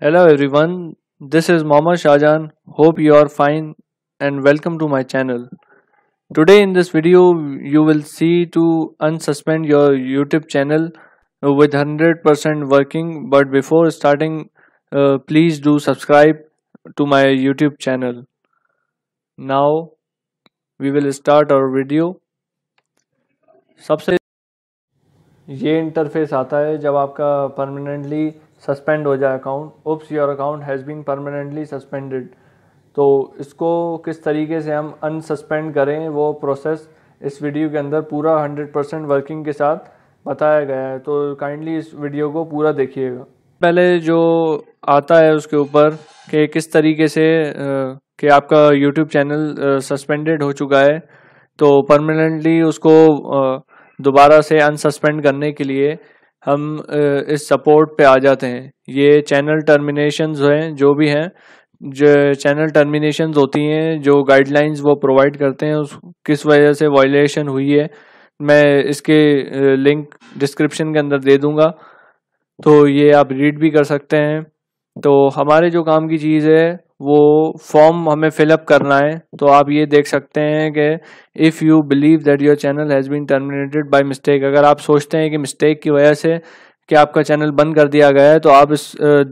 Hello everyone, this is Mama Shahjan. Hope you are fine and welcome to my channel. Today in this video you will see to unsuspend your YouTube channel with 100% working but before starting uh, please do subscribe to my YouTube channel. Now we will start our video. सबसे ये interface आता है जब आपका permanently suspend हो जाए account oops your account has been permanently suspended तो इसको किस तरीके से हम अनसस्पेंड करें वो प्रोसेस इस वीडियो के अंदर पूरा हंड्रेड परसेंट वर्किंग के साथ बताया गया है तो काइंडली इस वीडियो को पूरा देखिएगा पहले जो आता है उसके ऊपर कि किस तरीके से कि आपका यूट्यूब चैनल सस्पेंडेड हो चुका है तो परमानेंटली उसको दोबारा से अनसस्पेंड करने के लिए हम इस सपोर्ट पे आ जाते हैं ये चैनल टर्मिनेशन हैं जो भी हैं जो चैनल टर्मिनेशन होती हैं जो गाइडलाइंस वो प्रोवाइड करते हैं उस किस वजह से वायलेशन हुई है मैं इसके लिंक डिस्क्रिप्शन के अंदर दे दूंगा तो ये आप रीड भी कर सकते हैं तो हमारे जो काम की चीज़ है वो फॉर्म हमें फिलअप करना है तो आप ये देख सकते हैं कि if you believe that your channel has been terminated by mistake अगर आप सोचते हैं कि मिस्टेक की वजह से कि आपका चैनल बंद कर दिया गया है तो आप इस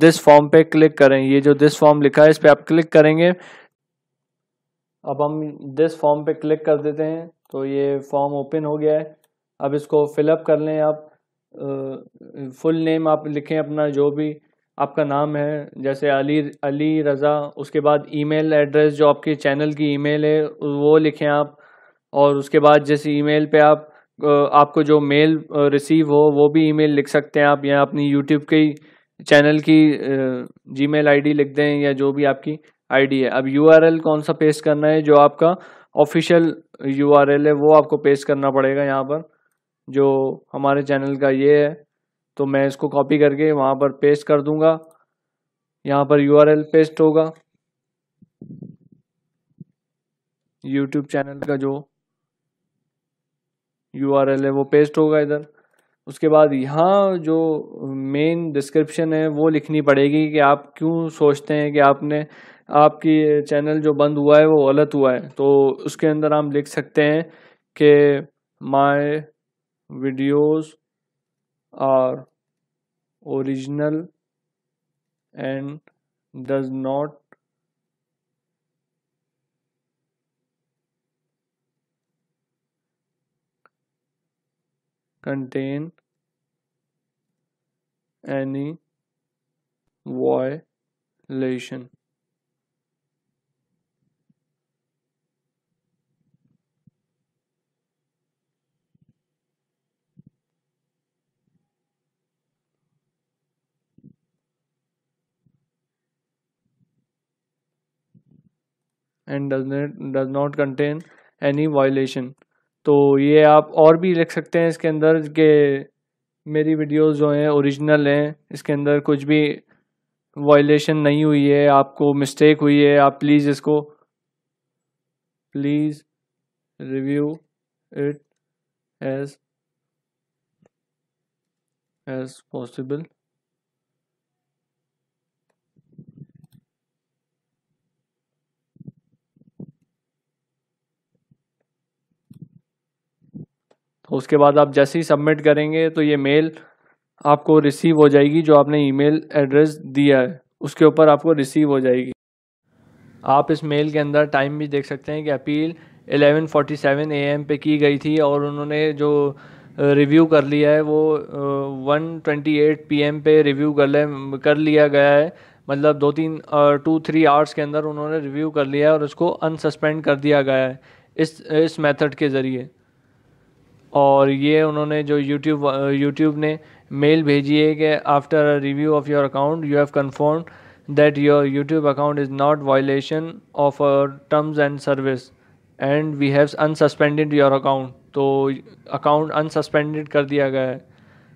दिस फॉर्म पे क्लिक करें ये जो दिस फॉर्म लिखा है इस पर आप क्लिक करेंगे अब हम दिस फॉर्म पे क्लिक कर देते हैं तो ये फॉर्म ओपन हो गया है अब इसको फिलअप कर लें आप फुल नेम आप लिखें अपना जो भी आपका नाम है जैसे अली अली रज़ा उसके बाद ईमेल एड्रेस जो आपके चैनल की ईमेल है वो लिखें आप और उसके बाद जैसे ईमेल पे आप आपको जो मेल रिसीव हो वो भी ईमेल लिख सकते हैं आप या अपनी यूट्यूब के चैनल की जीमेल आईडी लिख दें या जो भी आपकी आईडी है अब यूआरएल कौन सा पेस्ट करना है जो आपका ऑफिशियल यूआरएल है वो आपको पेस्ट करना पड़ेगा यहाँ पर जो हमारे चैनल का ये है तो मैं इसको कॉपी करके वहाँ पर पेस्ट कर दूंगा यहाँ पर यू पेस्ट होगा यूट्यूब चैनल का जो यू है वो पेस्ट होगा इधर उसके बाद यहाँ जो मेन डिस्क्रिप्शन है वो लिखनी पड़ेगी कि आप क्यों सोचते हैं कि आपने आपकी चैनल जो बंद हुआ है वो गलत हुआ है तो उसके अंदर हम लिख सकते हैं कि my videos are original and does not contain any violation and does not contain any violation तो ये आप और भी लिख सकते हैं इसके अंदर के मेरी वीडियोस जो हैं ओरिजिनल हैं इसके अंदर कुछ भी वायलेशन नहीं हुई है आपको मिस्टेक हुई है आप प्लीज़ इसको please review it as as possible उसके बाद आप जैसे ही सबमिट करेंगे तो ये मेल आपको रिसीव हो जाएगी जो आपने ईमेल एड्रेस दिया है उसके ऊपर आपको रिसीव हो जाएगी आप इस मेल के अंदर टाइम भी देख सकते हैं कि अपील 11:47 एम पे की गई थी और उन्होंने जो रिव्यू कर लिया है वो 1:28 पीएम पे रिव्यू कर ले कर लिया गया है मतलब दो तीन टू थ्री आवर्स के अंदर उन्होंने रिव्यू कर लिया है और उसको अनसस्पेंड कर दिया गया है इस इस मेथड के ज़रिए और ये उन्होंने जो यूट्यूब यूट्यूब ने मेल भेजी है कि after review of your account you have confirm that your YouTube account is not violation of terms and service and we have unsuspended your account तो अकाउंट अनसस्पेंडेड कर दिया गया है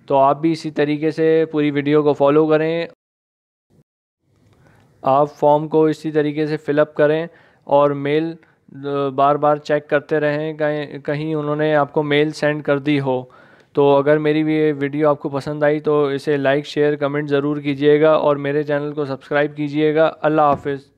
तो आप भी इसी तरीके से पूरी वीडियो को फॉलो करें आप फॉर्म को इसी तरीके से फिलअप करें और मेल बार बार चेक करते रहें कहीं कहीं उन्होंने आपको मेल सेंड कर दी हो तो अगर मेरी ये वीडियो आपको पसंद आई तो इसे लाइक शेयर कमेंट ज़रूर कीजिएगा और मेरे चैनल को सब्सक्राइब कीजिएगा अल्लाह हाफिज़